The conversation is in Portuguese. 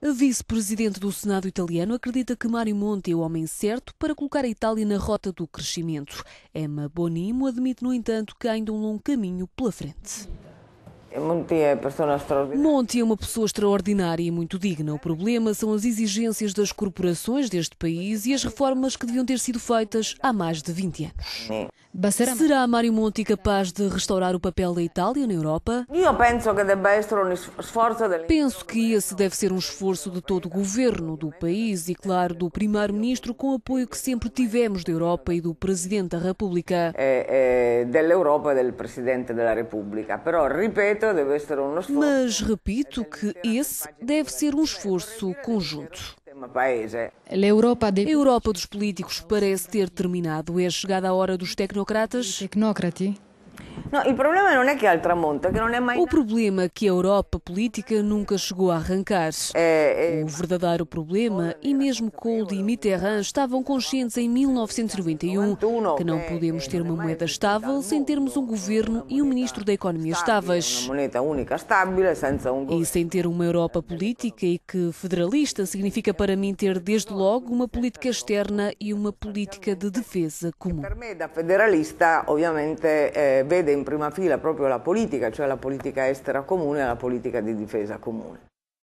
A vice-presidente do Senado italiano acredita que Mario Monti é o homem certo para colocar a Itália na rota do crescimento. Emma Bonimo admite, no entanto, que há ainda um longo caminho pela frente. Monti é pessoa extraordinária. Monti é uma pessoa extraordinária e muito digna. O problema são as exigências das corporações deste país e as reformas que deviam ter sido feitas há mais de 20 anos. Sim. Será Mário Monti capaz de restaurar o papel da Itália na Europa? Eu penso que deve ser um esforço. Penso que esse deve ser um esforço de todo o governo, do país e, claro, do primeiro-ministro, com o apoio que sempre tivemos da Europa e do presidente da República. É, é, da Europa, do presidente da República. Pero, repito, mas repito que esse deve ser um esforço conjunto. A Europa dos políticos parece ter terminado. É chegada a hora dos tecnocratas. Tecnocrati não, o problema não é que há tramonta, que não é mais. O problema que a Europa política nunca chegou a arrancar. É, é... O verdadeiro problema, e mesmo Kohl e Mitterrand estavam conscientes em 1991 que não é, podemos é, ter é, uma moeda estável sem termos um governo e um ministro da economia estáveis. E sem ter uma Europa política e que federalista significa para mim ter desde logo uma política externa e uma política de defesa comum. Per me da federalista, obviamente, eh, vede in prima fila proprio la politica, cioè la politica estera comune e la politica di difesa comune.